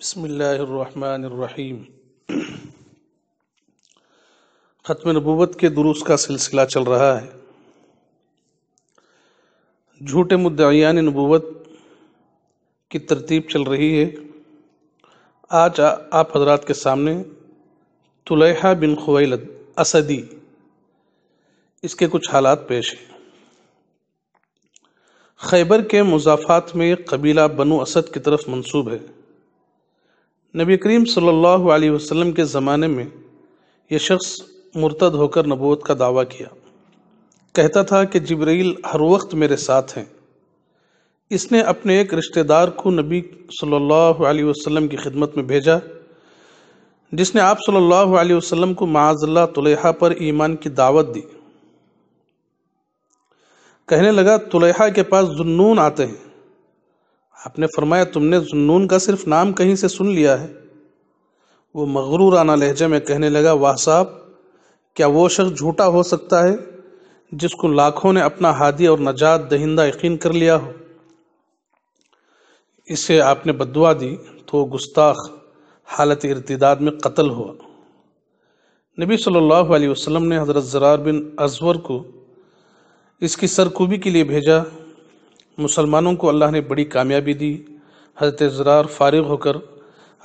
بسم اللہ الرحمن الرحیم ختم نبوت کے دروس کا سلسلہ چل رہا ہے جھوٹے مدعیان نبوت کی ترتیب چل رہی ہے آج آپ حضرات کے سامنے بن خویلد اسدی اس کے کچھ حالات پیش ہیں خیبر کے مضافات میں قبیلہ بنو اسد کی طرف منصوب ہے نبی کریم صلی اللہ علیہ وسلم کے زمانے میں یہ شخص مرتد ہو کر نبوت کا دعویٰ کیا کہتا تھا کہ جبریل ہر وقت میرے ساتھ ہیں اس نے اپنے ایک رشتہ دار کو نبی صلی اللہ علیہ وسلم کی خدمت میں بھیجا جس نے آپ صلی اللہ علیہ وسلم کو معاذ اللہ طلحہ پر ایمان کی دعوت دی کہنے لگا طلحہ کے پاس ذنون آتے ہیں آپ نے فرمایا تم نے جنون کا صرف نام کہیں سے سن لیا ہے وہ مغرورانہ لہجہ میں کہنے لگا واہ صاحب کیا وہ شخص جھوٹا ہو سکتا ہے جس کو لاکھوں نے اپنا ہادی اور نجات دہندہ یقین کر لیا ہو اسے آپ نے بدعا دی تو گستاخ حالت ارتداد میں قتل ہوا نبی صلی اللہ علیہ وسلم نے حضرت زرار بن ازور کو اس کی سرکوبی کے لیے بھیجا مسلمانوں کو اللہ نے بڑی کامیابی دی حضرت زرار فارغ ہو کر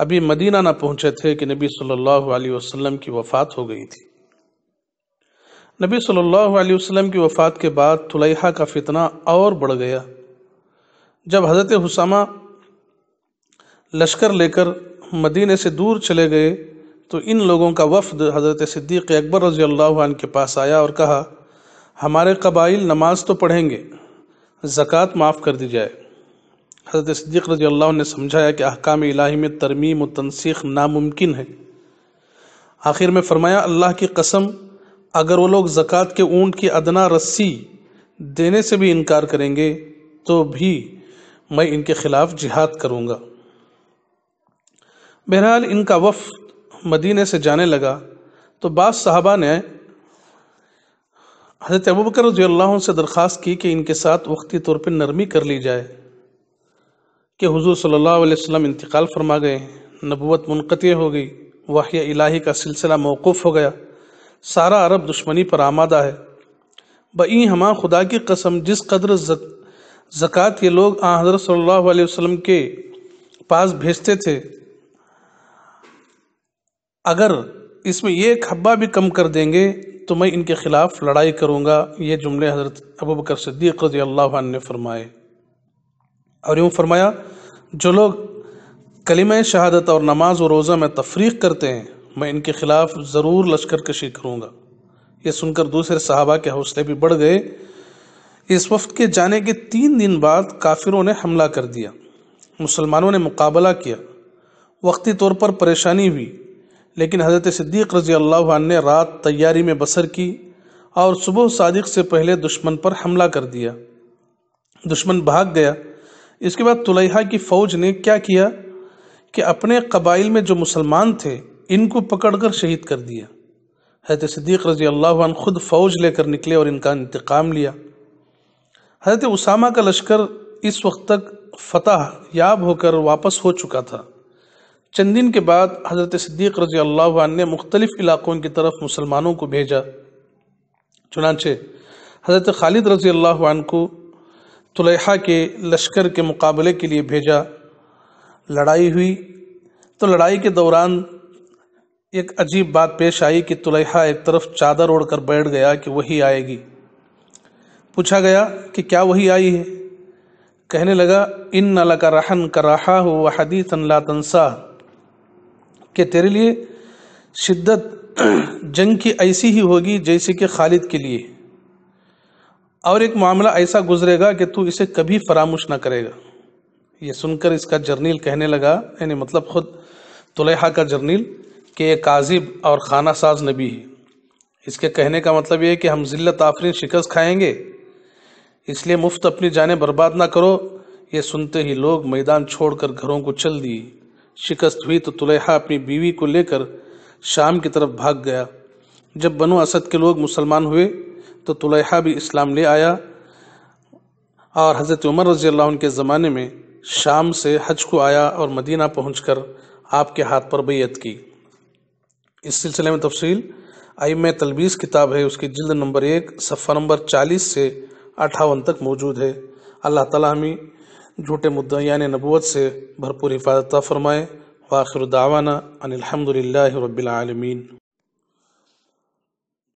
ابھی مدینہ نہ پہنچے تھے کہ نبی صلی اللہ علیہ وسلم کی وفات ہو گئی تھی نبی صلی اللہ علیہ وسلم کی وفات کے بعد تلحا کا فتنہ اور بڑھ گیا جب حضرت حسامہ لشکر لے کر مدینہ سے دور چلے گئے تو ان لوگوں کا وفد حضرت صدیق اکبر رضی اللہ عنہ کے پاس آیا اور کہا ہمارے قبائل نماز تو پڑھیں گے زکوٰۃ معاف کر دی جائے حضرت صدیق رضی اللہ نے سمجھایا کہ احکام الہی میں ترمیم و تنسیخ ناممکن ہے آخر میں فرمایا اللہ کی قسم اگر وہ لوگ زکوٰۃ کے اونٹ کی ادنا رسی دینے سے بھی انکار کریں گے تو بھی میں ان کے خلاف جہاد کروں گا بہرحال ان کا وفد مدینہ سے جانے لگا تو بعض صحابہ نے حضرت ابو رضی اللہ عنہ سے درخواست کی کہ ان کے ساتھ وقتی طور پر نرمی کر لی جائے کہ حضور صلی اللہ علیہ وسلم انتقال فرما گئے نبوت منقطع ہو گئی وحی الہی کا سلسلہ موقف ہو گیا سارا عرب دشمنی پر آمادہ ہے بئی ہما خدا کی قسم جس قدر زکوٰۃ یہ لوگ آ حضرت صلی اللہ علیہ وسلم کے پاس بھیجتے تھے اگر اس میں یہ ایک حبہ بھی کم کر دیں گے تو میں ان کے خلاف لڑائی کروں گا یہ جملے حضرت ابو بکر صدیق رضی اللہ عنہ نے فرمائے اور یوں فرمایا جو لوگ کلمہ شہادت اور نماز و روزہ میں تفریق کرتے ہیں میں ان کے خلاف ضرور لشکر کشی کروں گا یہ سن کر دوسرے صحابہ کے حوصلے بھی بڑھ گئے اس وفد کے جانے کے تین دن بعد کافروں نے حملہ کر دیا مسلمانوں نے مقابلہ کیا وقتی طور پر پریشانی ہوئی لیکن حضرت صدیق رضی اللہ عنہ نے رات تیاری میں بسر کی اور صبح صادق سے پہلے دشمن پر حملہ کر دیا دشمن بھاگ گیا اس کے بعد طلحہ کی فوج نے کیا کیا کہ اپنے قبائل میں جو مسلمان تھے ان کو پکڑ کر شہید کر دیا حضرت صدیق رضی اللہ عنہ خود فوج لے کر نکلے اور ان کا انتقام لیا حضرت اسامہ کا لشکر اس وقت تک فتح یاب ہو کر واپس ہو چکا تھا چند دن کے بعد حضرت صدیق رضی اللہ عنہ نے مختلف علاقوں کی طرف مسلمانوں کو بھیجا چنانچہ حضرت خالد رضی اللہ عنہ کو طلحہ کے لشکر کے مقابلے کے لیے بھیجا لڑائی ہوئی تو لڑائی کے دوران ایک عجیب بات پیش آئی کہ طلحہ ایک طرف چادر اڑ کر بیٹھ گیا کہ وہی آئے گی پوچھا گیا کہ کیا وہی آئی ہے کہنے لگا ان نالا کا رہن کر رہا ہو و حدی تن کہ تیرے لیے شدت جنگ کی ایسی ہی ہوگی جیسے کہ خالد کے لیے اور ایک معاملہ ایسا گزرے گا کہ تو اسے کبھی فراموش نہ کرے گا یہ سن کر اس کا جرنیل کہنے لگا یعنی مطلب خود طلحہ کا جرنیل کہ یہ قاضب اور خانہ ساز نبی ہے اس کے کہنے کا مطلب یہ ہے کہ ہم ذلت آفرین شکست کھائیں گے اس لیے مفت اپنی جانیں برباد نہ کرو یہ سنتے ہی لوگ میدان چھوڑ کر گھروں کو چل دیے شکست ہوئی تو طلحہ اپنی بیوی کو لے کر شام کی طرف بھاگ گیا جب بنو اسد کے لوگ مسلمان ہوئے تو طلحہ بھی اسلام لے آیا اور حضرت عمر رضی اللہ عنہ کے زمانے میں شام سے حج کو آیا اور مدینہ پہنچ کر آپ کے ہاتھ پر بیعت کی اس سلسلے میں تفصیل ائی میں تلویس کتاب ہے اس کی جلد نمبر ایک صفحہ نمبر چالیس سے اٹھاون تک موجود ہے اللہ تعالیٰ ہمیں جھوٹے مدعیان یعنی نبوت سے بھرپور حفاظتہ فرمائے واخر دعوانا ان اللہ رب العالمین